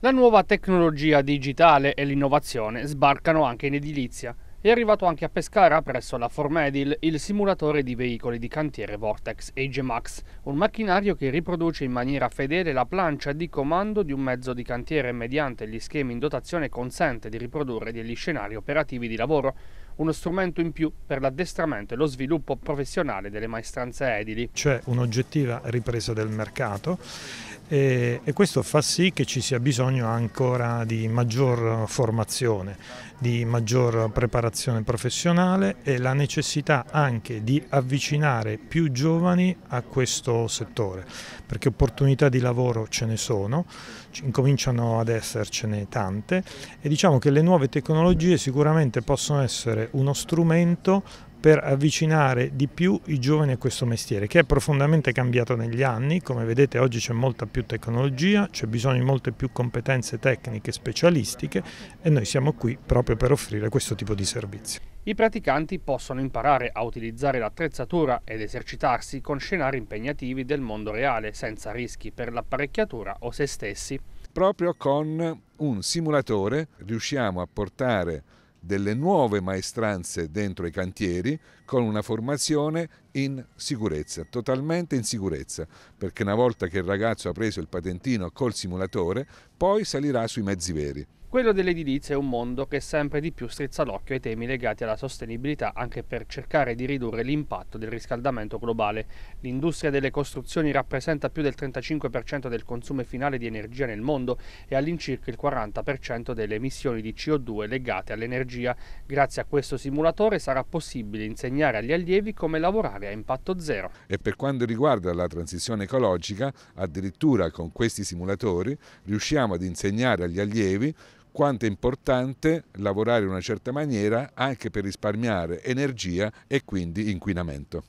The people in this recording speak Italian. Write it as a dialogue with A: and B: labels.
A: La nuova tecnologia digitale e l'innovazione sbarcano anche in edilizia. È arrivato anche a Pescara, presso la Formedil, il simulatore di veicoli di cantiere Vortex Age Max, un macchinario che riproduce in maniera fedele la plancia di comando di un mezzo di cantiere mediante gli schemi in dotazione consente di riprodurre degli scenari operativi di lavoro uno strumento in più per l'addestramento e lo sviluppo professionale delle maestranze edili.
B: C'è cioè, un'oggettiva ripresa del mercato e, e, questo fa sì che ci sia bisogno ancora di maggior formazione, di maggior preparazione professionale e la necessità anche di avvicinare più giovani a questo settore, perché opportunità di lavoro ce ne sono, incominciano ad essercene tante e diciamo che le nuove tecnologie sicuramente possono essere uno strumento per avvicinare di più i giovani a questo mestiere che è profondamente cambiato negli anni, come vedete oggi c'è molta più tecnologia, c'è bisogno di molte più competenze tecniche specialistiche e noi siamo qui proprio per offrire questo tipo di servizio.
A: I praticanti possono imparare a utilizzare l'attrezzatura ed esercitarsi con scenari impegnativi del mondo reale senza rischi per l'apparecchiatura o se stessi.
C: Proprio con un simulatore riusciamo a portare delle nuove maestranze dentro i cantieri con una formazione in sicurezza, totalmente in sicurezza, perché una volta che il ragazzo ha preso il patentino col simulatore, poi salirà sui mezzi veri.
A: Quello dell'edilizia è un mondo che sempre di più strizza l'occhio ai temi legati alla sostenibilità anche per cercare di ridurre l'impatto del riscaldamento globale. L'industria delle costruzioni rappresenta più del 35% del consumo finale di energia nel mondo e all'incirca il 40% delle emissioni di CO2 legate all'energia. Grazie a questo simulatore sarà possibile insegnare agli allievi come lavorare a impatto zero.
C: E per quanto riguarda la transizione ecologica, addirittura con questi simulatori riusciamo ad insegnare agli allievi quanto è importante lavorare in una certa maniera anche per risparmiare energia e quindi inquinamento.